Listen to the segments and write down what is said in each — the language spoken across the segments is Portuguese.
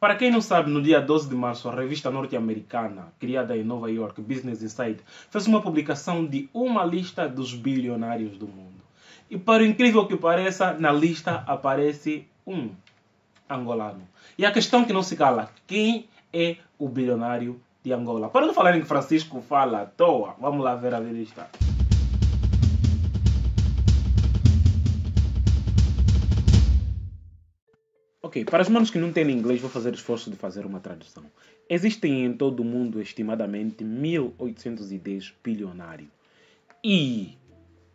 Para quem não sabe, no dia 12 de março, a revista norte-americana, criada em Nova York, Business Insight, fez uma publicação de uma lista dos bilionários do mundo. E para o incrível que pareça, na lista aparece um angolano. E a questão que não se cala, quem é o bilionário de Angola? Para não falarem que Francisco fala à toa, vamos lá ver a lista. Ok, para os manos que não têm inglês, vou fazer o esforço de fazer uma tradução. Existem em todo o mundo estimadamente 1810 bilionários. E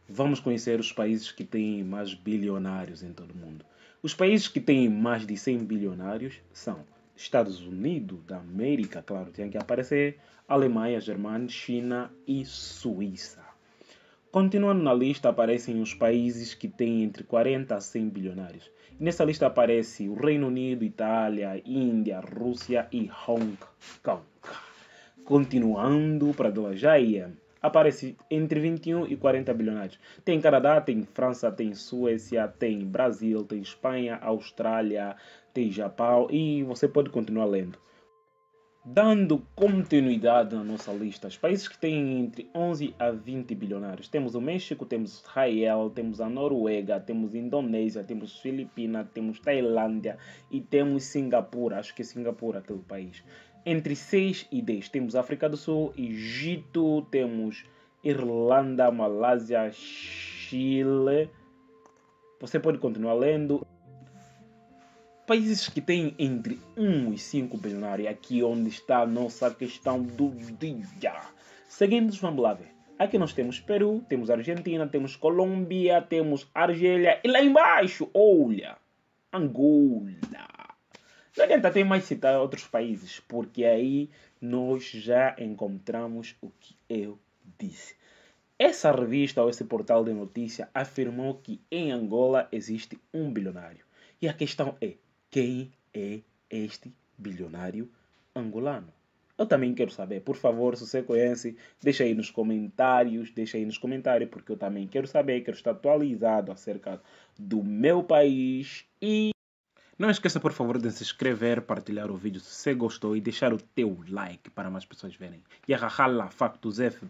vamos conhecer os países que têm mais bilionários em todo o mundo. Os países que têm mais de 100 bilionários são Estados Unidos da América, claro, tem que aparecer, Alemanha, Germânia, China e Suíça. Continuando na lista, aparecem os países que têm entre 40 a 100 bilionários. nessa lista aparece o Reino Unido, Itália, Índia, Rússia e Hong Kong. Continuando para Dolajaia, aparece entre 21 e 40 bilionários. Tem Canadá, tem França, tem Suécia, tem Brasil, tem Espanha, Austrália, tem Japão e você pode continuar lendo dando continuidade na nossa lista, os países que têm entre 11 a 20 bilionários. Temos o México, temos Israel, temos a Noruega, temos a Indonésia, temos Filipinas, temos Tailândia e temos Singapura. Acho que é Singapura aquele país. Entre 6 e 10 temos África do Sul, Egito, temos Irlanda, Malásia, Chile. Você pode continuar lendo países que têm entre 1 e 5 bilionários, aqui onde está a nossa questão do dia. Seguindo, vamos lá ver. Aqui nós temos Peru, temos Argentina, temos Colômbia, temos Argélia e lá embaixo, olha, Angola. Não adianta até mais citar outros países, porque aí nós já encontramos o que eu disse. Essa revista ou esse portal de notícia afirmou que em Angola existe um bilionário. E a questão é: quem é este bilionário angolano? Eu também quero saber. Por favor, se você conhece, deixa aí nos comentários, deixa aí nos comentários, porque eu também quero saber, quero estar atualizado acerca do meu país e não esqueça, por favor, de se inscrever, partilhar o vídeo se você gostou e deixar o teu like para mais pessoas verem. E a factos F.